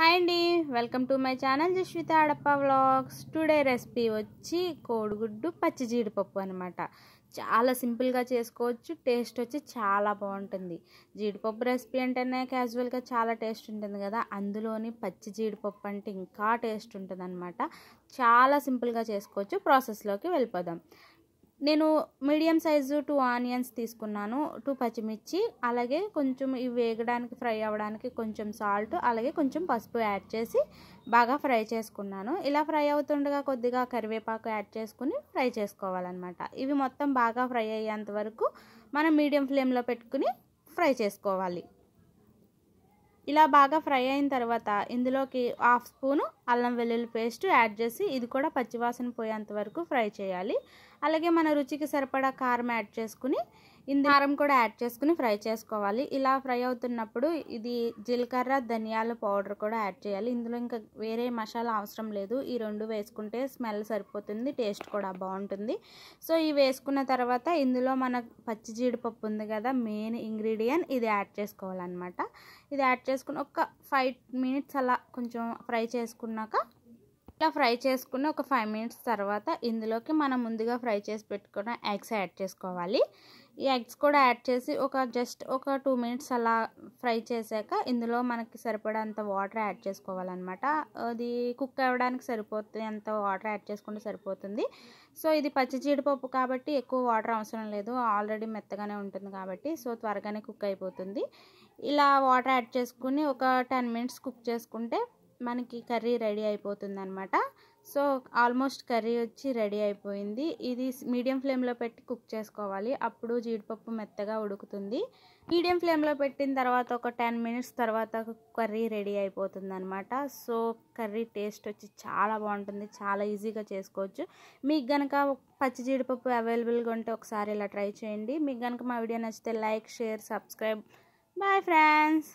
hi అండి welcome to my channel Jaswitha Adappa vlogs today recipe వచ్చి కోడిగుడ్డు పచ్చి జీడిపప్పు అనమాట చాలా సింపుల్గా చేసుకోవచ్చు టేస్ట్ వచ్చి చాలా బాగుంటుంది జీడిపప్పు రెసిపీ అంటేనే క్యాజువల్గా చాలా టేస్ట్ ఉంటుంది కదా అందులోని పచ్చి జీడిపప్పు అంటే ఇంకా టేస్ట్ ఉంటుంది చాలా సింపుల్గా చేసుకోవచ్చు ప్రాసెస్లోకి వెళ్ళిపోదాం నేను మీడియం సైజు టూ ఆనియన్స్ తీసుకున్నాను టూ పచ్చిమిర్చి అలాగే కొంచెం ఇవి వేగడానికి ఫ్రై అవ్వడానికి కొంచెం సాల్ట్ అలాగే కొంచెం పసుపు యాడ్ చేసి బాగా ఫ్రై చేసుకున్నాను ఇలా ఫ్రై అవుతుండగా కొద్దిగా కరివేపాకు యాడ్ చేసుకుని ఫ్రై చేసుకోవాలన్నమాట ఇవి మొత్తం బాగా ఫ్రై అయ్యేంత వరకు మనం మీడియం ఫ్లేమ్లో పెట్టుకుని ఫ్రై చేసుకోవాలి ఇలా బాగా ఫ్రై అయిన తర్వాత ఇందులోకి హాఫ్ స్పూను అల్లం వెల్లుల్లి పేస్ట్ యాడ్ చేసి ఇది కూడా పచ్చివాసన పోయేంత వరకు ఫ్రై చేయాలి అలాగే మన రుచికి సరిపడా కారం యాడ్ చేసుకుని ఇందులో కారం కూడా యాడ్ చేసుకుని ఫ్రై చేసుకోవాలి ఇలా ఫ్రై అవుతున్నప్పుడు ఇది జీలకర్ర ధనియాల పౌడర్ కూడా యాడ్ చేయాలి ఇందులో ఇంకా వేరే మసాలా అవసరం లేదు ఈ రెండు వేసుకుంటే స్మెల్ సరిపోతుంది టేస్ట్ కూడా బాగుంటుంది సో ఇవి వేసుకున్న తర్వాత ఇందులో మన పచ్చి జీడిపప్పు ఉంది కదా మెయిన్ ఇంగ్రీడియంట్ ఇది యాడ్ చేసుకోవాలన్నమాట ఇది యాడ్ చేసుకుని ఒక ఫైవ్ మినిట్స్ అలా కొంచెం ఫ్రై చేసుకున్నాక ఇట్లా ఫ్రై చేసుకుని ఒక ఫైవ్ మినిట్స్ తర్వాత ఇందులోకి మనం ముందుగా ఫ్రై చేసి పెట్టుకున్న ఎగ్స్ యాడ్ చేసుకోవాలి ఈ ఎగ్స్ కూడా యాడ్ చేసి ఒక జస్ట్ ఒక టూ మినిట్స్ అలా ఫ్రై చేశాక ఇందులో మనకి సరిపడేంత వాటర్ యాడ్ చేసుకోవాలన్నమాట అది కుక్ అవ్వడానికి సరిపోతుంది అంత వాటర్ యాడ్ చేసుకుంటే సరిపోతుంది సో ఇది పచ్చి జీడిపప్పు కాబట్టి ఎక్కువ వాటర్ అవసరం లేదు ఆల్రెడీ మెత్తగానే ఉంటుంది కాబట్టి సో త్వరగానే కుక్ అయిపోతుంది ఇలా వాటర్ యాడ్ చేసుకుని ఒక టెన్ మినిట్స్ కుక్ చేసుకుంటే మనకి కర్రీ రెడీ అయిపోతుంది అనమాట సో ఆల్మోస్ట్ కర్రీ వచ్చి రెడీ అయిపోయింది ఇది మీడియం ఫ్లేమ్లో పెట్టి కుక్ చేసుకోవాలి అప్పుడు జీడిపప్పు మెత్తగా ఉడుకుతుంది మీడియం ఫ్లేమ్లో పెట్టిన తర్వాత ఒక టెన్ మినిట్స్ తర్వాత కర్రీ రెడీ అయిపోతుంది సో కర్రీ టేస్ట్ వచ్చి చాలా బాగుంటుంది చాలా ఈజీగా చేసుకోవచ్చు మీకు కనుక పచ్చి జీడిపప్పు అవైలబుల్గా ఉంటే ఒకసారి ఇలా ట్రై చేయండి మీకు కనుక మా వీడియో నచ్చితే like share subscribe bye friends